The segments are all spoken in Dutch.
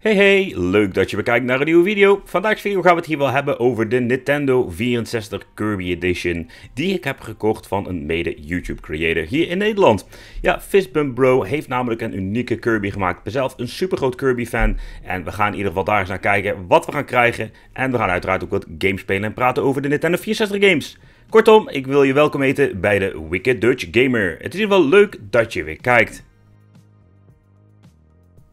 Hey hey, leuk dat je bekijkt naar een nieuwe video. Vandaag video gaan we het hier wel hebben over de Nintendo 64 Kirby Edition. Die ik heb gekocht van een mede YouTube creator hier in Nederland. Ja, Fistbump Bro heeft namelijk een unieke Kirby gemaakt. Ik ben zelf een super groot Kirby fan. En we gaan in ieder geval daar eens naar kijken wat we gaan krijgen. En we gaan uiteraard ook wat games spelen en praten over de Nintendo 64 games. Kortom, ik wil je welkom heten bij de Wicked Dutch Gamer. Het is in ieder geval leuk dat je weer kijkt.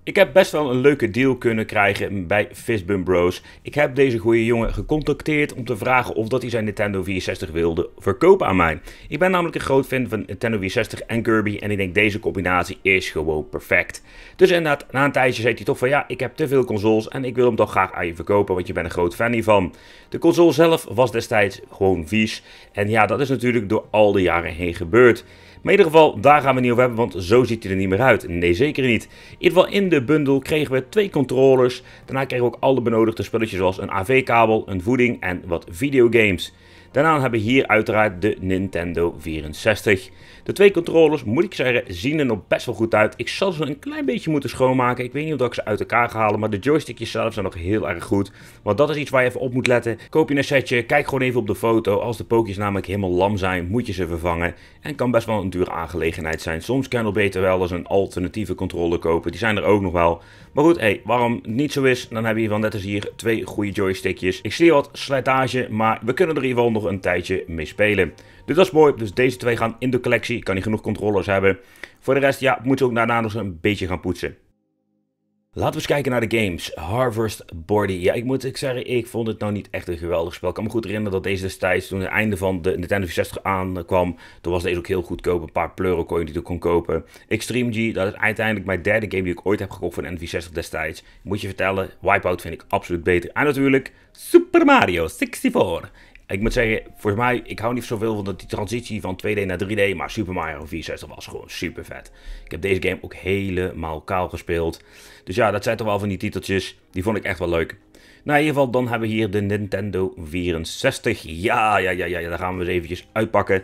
Ik heb best wel een leuke deal kunnen krijgen bij Fistbump Bros. Ik heb deze goede jongen gecontacteerd om te vragen of dat hij zijn Nintendo 64 wilde verkopen aan mij. Ik ben namelijk een groot fan van Nintendo 64 en Kirby en ik denk deze combinatie is gewoon perfect. Dus inderdaad, na een tijdje zei hij toch van ja, ik heb te veel consoles en ik wil hem toch graag aan je verkopen, want je bent een groot fan hiervan. De console zelf was destijds gewoon vies en ja, dat is natuurlijk door al de jaren heen gebeurd. Maar in ieder geval, daar gaan we niet over hebben, want zo ziet hij er niet meer uit. Nee, zeker niet. In ieder geval, in de bundel kregen we twee controllers. Daarna kregen we ook alle benodigde spulletjes zoals een AV-kabel, een voeding en wat videogames. Daarna hebben we hier uiteraard de Nintendo 64. De twee controllers, moet ik zeggen, zien er nog best wel goed uit. Ik zal ze een klein beetje moeten schoonmaken. Ik weet niet of ik ze uit elkaar ga halen, maar de joystickjes zelf zijn nog heel erg goed. Want dat is iets waar je even op moet letten. Koop je een setje, kijk gewoon even op de foto. Als de pookjes namelijk helemaal lam zijn, moet je ze vervangen. En kan best wel een dure aangelegenheid zijn. Soms kan het beter wel eens een alternatieve controller kopen. Die zijn er ook nog wel. Maar goed, waarom het niet zo is, dan hebben je van net als hier twee goede joystickjes. Ik zie wat slijtage, maar we kunnen er hier wel nog een tijdje mee spelen. Dus dat is mooi. Dus deze twee gaan in de collectie. kan niet genoeg controllers hebben. Voor de rest, ja, moeten ze ook daarna nog een beetje gaan poetsen. Laten we eens kijken naar de games. Harvest Body. Ja, ik moet ik zeggen, ik vond het nou niet echt een geweldig spel. Ik kan me goed herinneren dat deze destijds, toen het einde van de Nintendo 64 aankwam, toen was deze ook heel goedkoop. Een paar pleuren kon je die toen kon kopen. Extreme G, dat is uiteindelijk mijn derde game die ik ooit heb gekocht van nv N64 destijds. Moet je vertellen, Wipeout vind ik absoluut beter. En natuurlijk Super Mario 64 ik moet zeggen, volgens mij, ik hou niet zoveel van dat die transitie van 2D naar 3D, maar Super Mario 64 was gewoon super vet. Ik heb deze game ook helemaal kaal gespeeld. Dus ja, dat zijn toch wel van die titeltjes, die vond ik echt wel leuk. Nou, in ieder geval, dan hebben we hier de Nintendo 64. Ja, ja, ja, ja, daar gaan we eens eventjes uitpakken.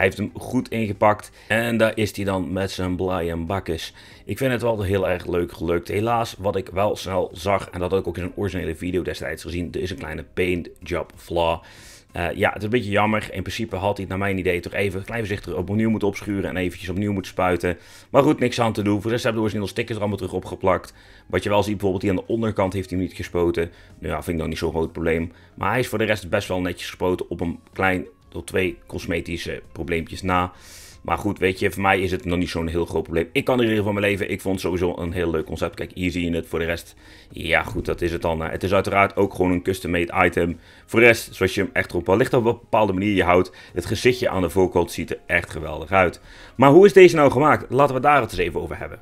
Hij heeft hem goed ingepakt en daar is hij dan met zijn blije Bakkes. Ik vind het wel heel erg leuk gelukt. Helaas, wat ik wel snel zag en dat had ik ook in een originele video destijds gezien, er is een kleine paint job flaw. Eh, ja, het is een beetje jammer. In principe had hij het naar mijn idee toch even klein voorzichtig opnieuw moeten opschuren en eventjes opnieuw moeten spuiten. Maar goed, niks aan te doen. Voor de rest hebben de originele stickers allemaal terug opgeplakt. Wat je wel ziet, bijvoorbeeld die aan de onderkant heeft hij niet gespoten. Nou ja, vind ik dan niet zo'n groot probleem. Maar hij is voor de rest best wel netjes gespoten op een klein door twee cosmetische probleempjes na. Maar goed, weet je, voor mij is het nog niet zo'n heel groot probleem. Ik kan er in ieder geval mijn leven. Ik vond het sowieso een heel leuk concept. Kijk, hier zie je het. Voor de rest, ja goed, dat is het dan. Het is uiteraard ook gewoon een custom-made item. Voor de rest, zoals je hem echt op wellicht op een bepaalde manier je houdt. Het gezichtje aan de voorkant ziet er echt geweldig uit. Maar hoe is deze nou gemaakt? Laten we daar het eens even over hebben.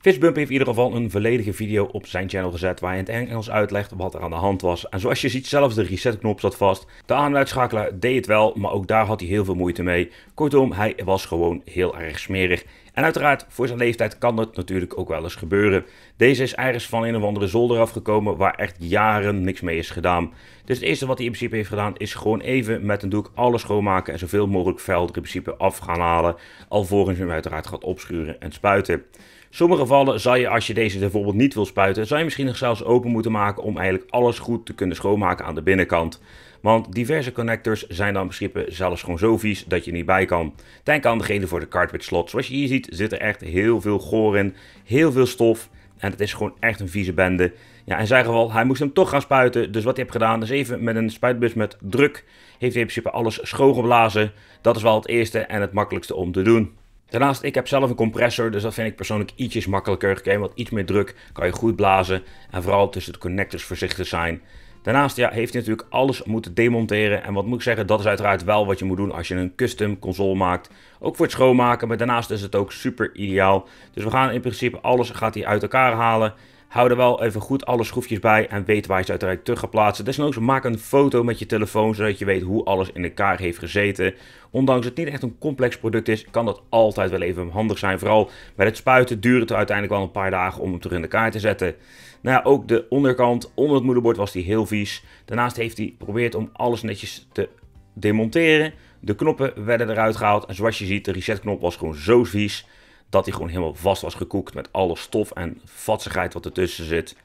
Fishbump heeft in ieder geval een volledige video op zijn channel gezet waar hij in het Engels uitlegt wat er aan de hand was. En zoals je ziet, zelfs de resetknop zat vast. De uitschakelaar deed het wel, maar ook daar had hij heel veel moeite mee. Kortom, hij was gewoon heel erg smerig. En uiteraard, voor zijn leeftijd kan dat natuurlijk ook wel eens gebeuren. Deze is ergens van een of andere zolder afgekomen waar echt jaren niks mee is gedaan. Dus het eerste wat hij in principe heeft gedaan is gewoon even met een doek alles schoonmaken en zoveel mogelijk vuil er in principe af gaan halen. Alvorens hij hem uiteraard gaat opschuren en spuiten. Sommige gevallen zal je, als je deze bijvoorbeeld niet wil spuiten, zou je misschien nog zelfs open moeten maken om eigenlijk alles goed te kunnen schoonmaken aan de binnenkant. Want diverse connectors zijn dan beschippen zelfs gewoon zo vies dat je niet bij kan. Denk aan degene voor de cartridge slot. Zoals je hier ziet zit er echt heel veel goor in, heel veel stof. En het is gewoon echt een vieze bende. Ja, in zijn geval, hij moest hem toch gaan spuiten. Dus wat hij heeft gedaan, is even met een spuitbus met druk... heeft hij in principe alles schoongeblazen. Dat is wel het eerste en het makkelijkste om te doen. Daarnaast, ik heb zelf een compressor, dus dat vind ik persoonlijk ietsjes makkelijker. heb Want iets meer druk kan je goed blazen en vooral tussen de connectors voorzichtig zijn. Daarnaast ja, heeft hij natuurlijk alles moeten demonteren. En wat moet ik zeggen, dat is uiteraard wel wat je moet doen als je een custom console maakt. Ook voor het schoonmaken, maar daarnaast is het ook super ideaal. Dus we gaan in principe alles gaat hij uit elkaar halen. Hou er wel even goed alle schroefjes bij en weet waar je ze uiteraard terug gaat plaatsen. Desnoods maak een foto met je telefoon zodat je weet hoe alles in elkaar heeft gezeten. Ondanks het niet echt een complex product is, kan dat altijd wel even handig zijn. Vooral bij het spuiten duurt het uiteindelijk wel een paar dagen om hem terug in elkaar te zetten. Nou ja, ook de onderkant onder het moederbord was die heel vies. Daarnaast heeft hij geprobeerd om alles netjes te demonteren. De knoppen werden eruit gehaald en zoals je ziet, de resetknop was gewoon zo vies dat hij gewoon helemaal vast was gekoekt met alle stof en vatsigheid wat ertussen zit.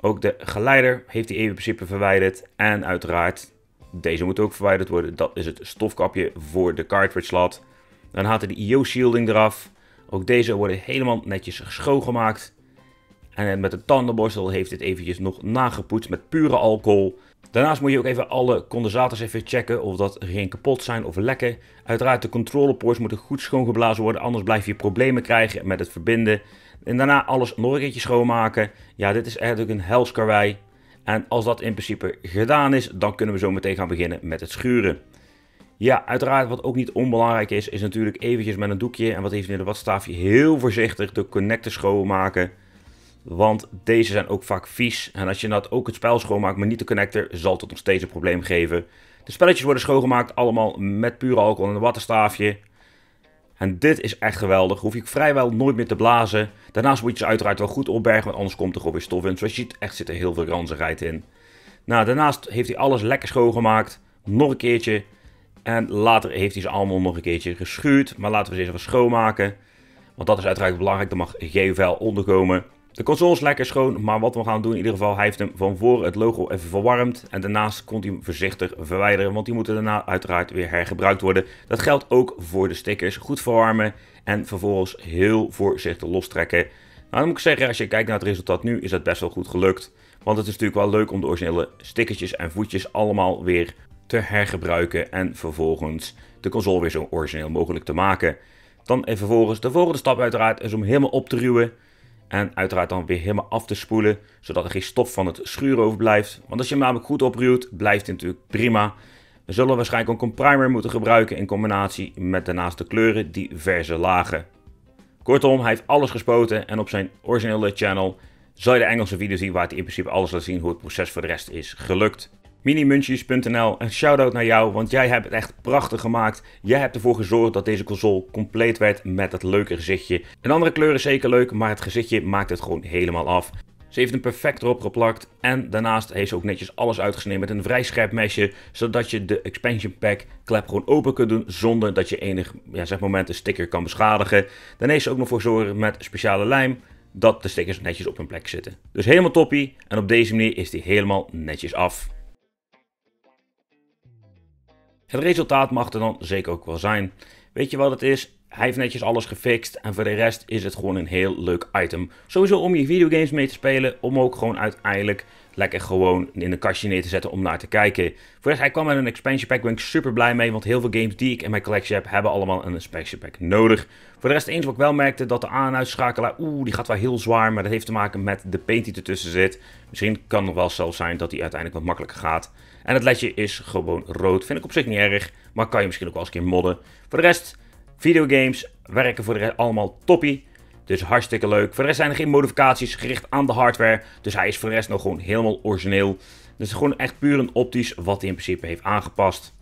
Ook de geleider heeft hij even in principe verwijderd. En uiteraard, deze moet ook verwijderd worden. Dat is het stofkapje voor de cartridge slot. Dan haalt hij de IO shielding eraf. Ook deze worden helemaal netjes schoongemaakt. En met de tandenborstel heeft dit eventjes nog nagepoetst met pure alcohol. Daarnaast moet je ook even alle condensators even checken of dat geen kapot zijn of lekken. Uiteraard de controleports moeten goed schoongeblazen worden, anders blijf je problemen krijgen met het verbinden. En daarna alles nog een keertje schoonmaken. Ja, dit is eigenlijk een helskarwei. En als dat in principe gedaan is, dan kunnen we zo meteen gaan beginnen met het schuren. Ja, uiteraard wat ook niet onbelangrijk is, is natuurlijk eventjes met een doekje en wat even een watstaafje heel voorzichtig de connector schoonmaken. Want deze zijn ook vaak vies. En als je dat ook het spel schoonmaakt, maar niet de connector, zal het nog steeds een probleem geven. De spelletjes worden schoongemaakt, allemaal met pure alcohol en een wattenstaafje. En dit is echt geweldig. Hoef ik vrijwel nooit meer te blazen. Daarnaast moet je ze uiteraard wel goed opbergen, want anders komt er gewoon weer stof in. Zoals je ziet, echt zit er heel veel ranzigheid in. Nou, daarnaast heeft hij alles lekker schoongemaakt. Nog een keertje. En later heeft hij ze allemaal nog een keertje geschuurd. Maar laten we ze eens even schoonmaken. Want dat is uiteraard belangrijk. Dan mag geen vuil onderkomen. De console is lekker schoon, maar wat we gaan doen in ieder geval, hij heeft hem van voren het logo even verwarmd. En daarnaast kon hij hem voorzichtig verwijderen, want die moeten daarna uiteraard weer hergebruikt worden. Dat geldt ook voor de stickers. Goed verwarmen en vervolgens heel voorzichtig lostrekken. Nou, dan moet ik zeggen, als je kijkt naar het resultaat nu, is dat best wel goed gelukt. Want het is natuurlijk wel leuk om de originele stickertjes en voetjes allemaal weer te hergebruiken. En vervolgens de console weer zo origineel mogelijk te maken. Dan even vervolgens de volgende stap uiteraard is om helemaal op te ruwen. En uiteraard dan weer helemaal af te spoelen, zodat er geen stof van het schuren overblijft. Want als je hem namelijk goed opruwt, blijft hij natuurlijk prima. We zullen waarschijnlijk ook een primer moeten gebruiken in combinatie met daarnaast de kleuren diverse lagen. Kortom, hij heeft alles gespoten en op zijn originele channel zal je de Engelse video zien waar hij in principe alles laat zien hoe het proces voor de rest is gelukt. Minimunchies.nl, een shout-out naar jou, want jij hebt het echt prachtig gemaakt. Jij hebt ervoor gezorgd dat deze console compleet werd met het leuke gezichtje. Een andere kleur is zeker leuk, maar het gezichtje maakt het gewoon helemaal af. Ze heeft hem perfect erop geplakt en daarnaast heeft ze ook netjes alles uitgesneden met een vrij scherp mesje, zodat je de expansion pack klep gewoon open kunt doen zonder dat je enig ja, zeg moment een sticker kan beschadigen. Dan heeft ze ook nog voor zorgen met speciale lijm dat de stickers netjes op hun plek zitten. Dus helemaal toppie en op deze manier is die helemaal netjes af. Het resultaat mag er dan zeker ook wel zijn. Weet je wat het is? hij heeft netjes alles gefixt. En voor de rest is het gewoon een heel leuk item. Sowieso om je videogames mee te spelen. Om ook gewoon uiteindelijk lekker gewoon in een kastje neer te zetten om naar te kijken. Voor de rest, hij kwam met een expansion pack. ben ik super blij mee. Want heel veel games die ik in mijn collectie heb, hebben allemaal een expansion pack nodig. Voor de rest eens wat ik wel merkte, dat de aan- en uitschakelaar, oeh, die gaat wel heel zwaar. Maar dat heeft te maken met de paint die ertussen zit. Misschien kan het wel zelfs zijn dat die uiteindelijk wat makkelijker gaat. En het ledje is gewoon rood. Vind ik op zich niet erg. Maar kan je misschien ook wel eens een keer modden. Voor de rest... Videogames werken voor de rest allemaal toppie. Dus hartstikke leuk. Voor de rest zijn er geen modificaties gericht aan de hardware. Dus hij is voor de rest nog gewoon helemaal origineel. Dus gewoon echt puur een optisch wat hij in principe heeft aangepast.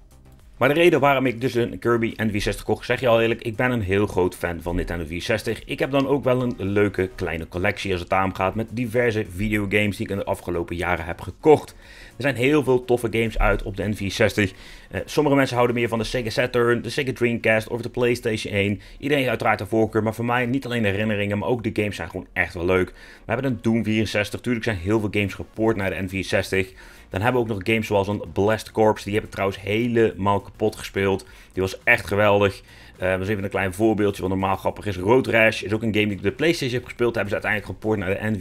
Maar de reden waarom ik dus een Kirby N64 kocht, zeg je al eerlijk, ik ben een heel groot fan van Nintendo 64. Ik heb dan ook wel een leuke kleine collectie als het gaat met diverse videogames die ik in de afgelopen jaren heb gekocht. Er zijn heel veel toffe games uit op de N64. Eh, sommige mensen houden meer van de Sega Saturn, de Sega Dreamcast of de PlayStation 1. Iedereen heeft uiteraard een voorkeur, maar voor mij niet alleen herinneringen, maar ook de games zijn gewoon echt wel leuk. We hebben een Doom 64, Tuurlijk zijn heel veel games gepoord naar de N64. Dan hebben we ook nog games zoals een Blast Corps. Die heb ik trouwens helemaal kapot gespeeld. Die was echt geweldig. Uh, dat is even een klein voorbeeldje, want normaal grappig is Road Rash. Is ook een game die ik op de PlayStation heb gespeeld. hebben ze uiteindelijk geport naar de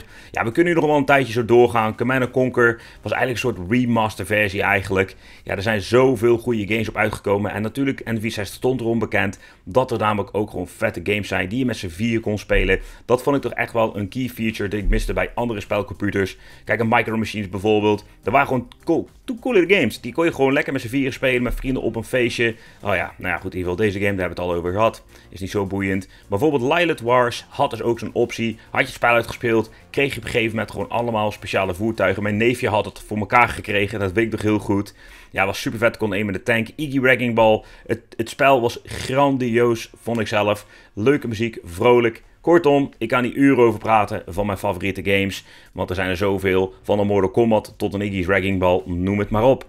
N64. Ja, we kunnen hier nog wel een tijdje zo doorgaan. Commander Conquer was eigenlijk een soort remaster versie eigenlijk. Ja, er zijn zoveel goede games op uitgekomen. En natuurlijk, N64 stond erom bekend dat er namelijk ook gewoon vette games zijn die je met z'n vier kon spelen. Dat vond ik toch echt wel een key feature die ik miste bij andere spelcomputers. Kijk, een Micro Machines bijvoorbeeld. Er waren gewoon cool, coole games. Die kon je gewoon lekker met z'n vier spelen, met vrienden op een feestje. Oh ja, nou ja, goed, in ieder geval deze game, daar hebben we het al over gehad. Is niet zo boeiend. Bijvoorbeeld Lilith Wars had dus ook zo'n optie. Had je het spel uitgespeeld, kreeg je op een gegeven moment gewoon allemaal speciale voertuigen. Mijn neefje had het voor elkaar gekregen, dat weet ik nog heel goed. Ja, was super vet, kon een met de tank. Iggy Wrecking Ball. Het, het spel was grandioos, vond ik zelf. Leuke muziek, vrolijk. Kortom, ik kan hier uren over praten van mijn favoriete games. Want er zijn er zoveel. Van een Mortal Kombat tot een Iggy's Wrecking Ball, noem het maar op.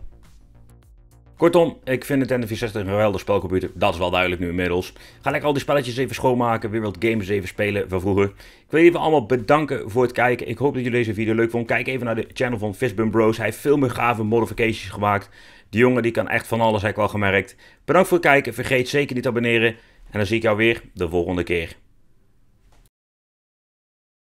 Kortom, ik vind Nintendo 64 een geweldig spelcomputer. Dat is wel duidelijk nu inmiddels. Ga lekker al die spelletjes even schoonmaken. Weer wat games even spelen van vroeger. Ik wil jullie allemaal bedanken voor het kijken. Ik hoop dat jullie deze video leuk vonden. Kijk even naar de channel van Fishbun Bros. Hij heeft veel meer gave modifications gemaakt. Die jongen die kan echt van alles, heb ik wel gemerkt. Bedankt voor het kijken. Vergeet zeker niet te abonneren. En dan zie ik jou weer de volgende keer.